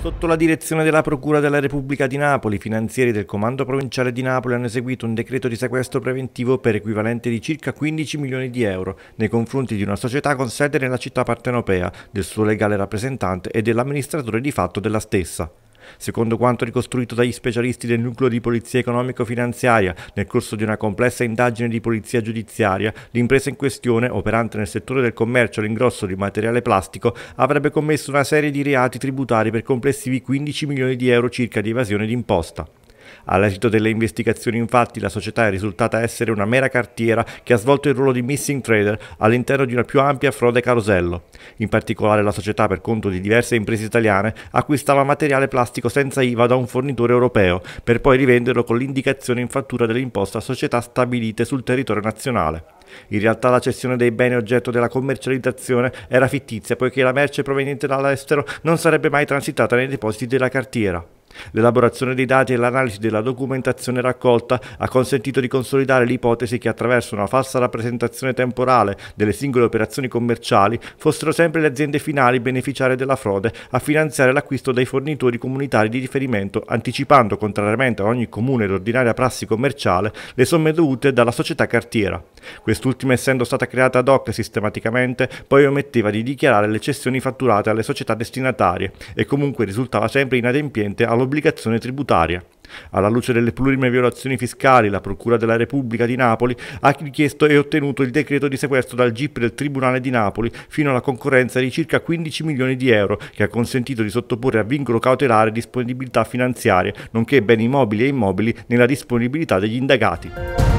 Sotto la direzione della Procura della Repubblica di Napoli, i finanzieri del Comando Provinciale di Napoli hanno eseguito un decreto di sequestro preventivo per equivalente di circa 15 milioni di euro nei confronti di una società con sede nella città partenopea, del suo legale rappresentante e dell'amministratore di fatto della stessa. Secondo quanto ricostruito dagli specialisti del nucleo di polizia economico-finanziaria nel corso di una complessa indagine di polizia giudiziaria, l'impresa in questione, operante nel settore del commercio all'ingrosso di materiale plastico, avrebbe commesso una serie di reati tributari per complessivi 15 milioni di euro circa di evasione d'imposta. All'esito delle investigazioni infatti la società è risultata essere una mera cartiera che ha svolto il ruolo di missing trader all'interno di una più ampia frode carosello. In particolare la società per conto di diverse imprese italiane acquistava materiale plastico senza IVA da un fornitore europeo per poi rivenderlo con l'indicazione in fattura dell'imposta a società stabilite sul territorio nazionale. In realtà la cessione dei beni oggetto della commercializzazione era fittizia poiché la merce proveniente dall'estero non sarebbe mai transitata nei depositi della cartiera. L'elaborazione dei dati e l'analisi della documentazione raccolta ha consentito di consolidare l'ipotesi che attraverso una falsa rappresentazione temporale delle singole operazioni commerciali fossero sempre le aziende finali beneficiarie della frode a finanziare l'acquisto dai fornitori comunitari di riferimento, anticipando, contrariamente a ogni comune ed ordinaria prassi commerciale, le somme dovute dalla società cartiera. Quest'ultima, essendo stata creata ad hoc sistematicamente, poi ometteva di dichiarare le cessioni fatturate alle società destinatarie e comunque risultava sempre inadempiente allo all'obbligazione tributaria. Alla luce delle plurime violazioni fiscali, la Procura della Repubblica di Napoli ha richiesto e ottenuto il decreto di sequestro dal GIP del Tribunale di Napoli fino alla concorrenza di circa 15 milioni di euro, che ha consentito di sottoporre a vincolo cautelare disponibilità finanziarie, nonché beni mobili e immobili nella disponibilità degli indagati.